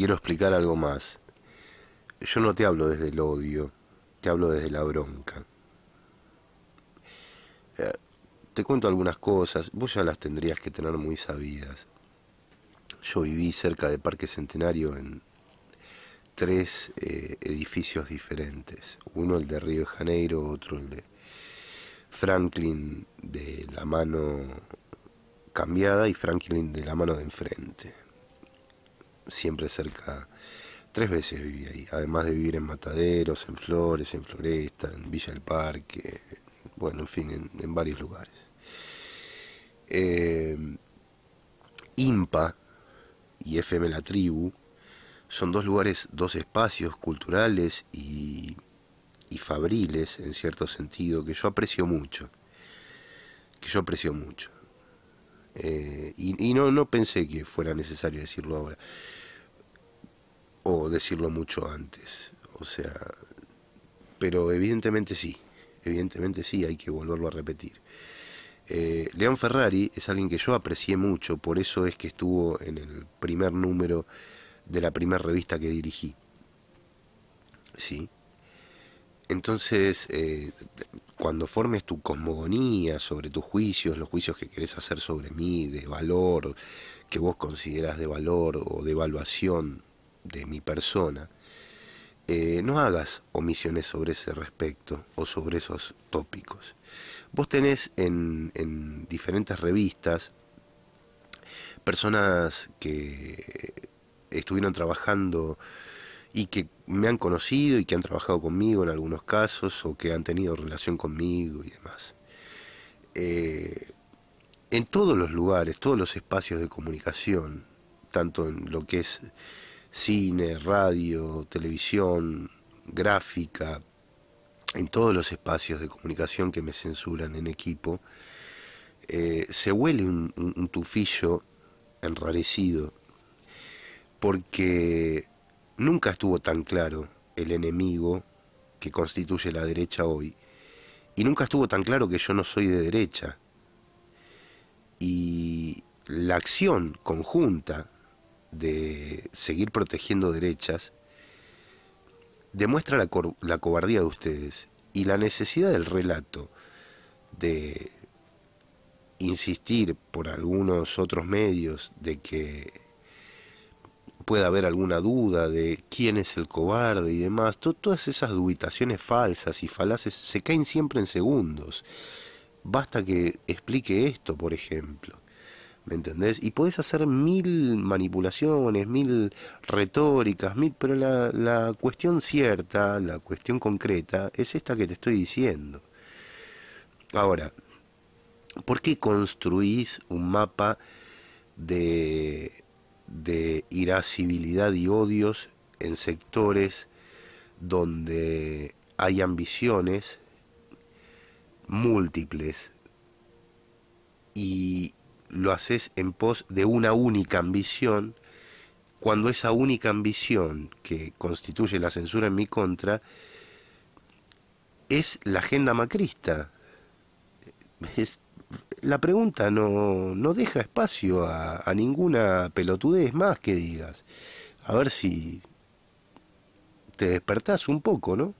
quiero explicar algo más. Yo no te hablo desde el odio, te hablo desde la bronca. Eh, te cuento algunas cosas, vos ya las tendrías que tener muy sabidas. Yo viví cerca de Parque Centenario en tres eh, edificios diferentes. Uno el de Río de Janeiro, otro el de Franklin de la mano cambiada y Franklin de la mano de enfrente siempre cerca. Tres veces viví ahí, además de vivir en Mataderos, en Flores, en Floresta, en Villa del Parque, bueno, en fin, en, varios lugares. Eh, IMPA y FM La Tribu son dos lugares, dos espacios culturales y, y fabriles, en cierto sentido, que yo aprecio mucho. Que yo aprecio mucho. Eh, y, y no, no pensé que fuera necesario decirlo ahora o decirlo mucho antes. O sea, pero evidentemente sí, evidentemente sí, hay que volverlo a repetir. Eh, León Ferrari es alguien que yo aprecié mucho, por eso es que estuvo en el primer número de la primera revista que dirigí. ¿Sí? Entonces, eh, cuando formes tu cosmogonía sobre tus juicios, los juicios que querés hacer sobre mí, de valor, que vos consideras de valor o de evaluación de mi persona, eh, no hagas omisiones sobre ese respecto o sobre esos tópicos. Vos tenés en, diferentes revistas personas que estuvieron trabajando y que me han conocido y que han trabajado conmigo en algunos casos o que han tenido relación conmigo y demás. Eh, en todos los lugares, todos los espacios de comunicación, tanto en lo que es cine, radio, televisión, gráfica, en todos los espacios de comunicación que me censuran en equipo, eh, se huele un tufillo enrarecido, porque nunca estuvo tan claro el enemigo que constituye la derecha hoy, y nunca estuvo tan claro que yo no soy de derecha. Y la acción conjunta de seguir protegiendo derechas, demuestra la, cobardía de ustedes y la necesidad del relato, de insistir por algunos otros medios de que pueda haber alguna duda de quién es el cobarde y demás, todas esas dubitaciones falsas y falaces se caen siempre en segundos. Basta que explique esto, por ejemplo. ¿Me entendés? Y podés hacer mil manipulaciones, mil retóricas, mil, pero la, la cuestión cierta, la cuestión concreta, es esta que te estoy diciendo. Ahora, ¿por qué construís un mapa de, de irascibilidad y odios en sectores donde hay ambiciones múltiples lo haces en pos de una única ambición, cuando esa única ambición que constituye la censura en mi contra es la agenda macrista. Es, la pregunta no, deja espacio a, a ninguna pelotudez más que digas. A ver si te despertás un poco, ¿no?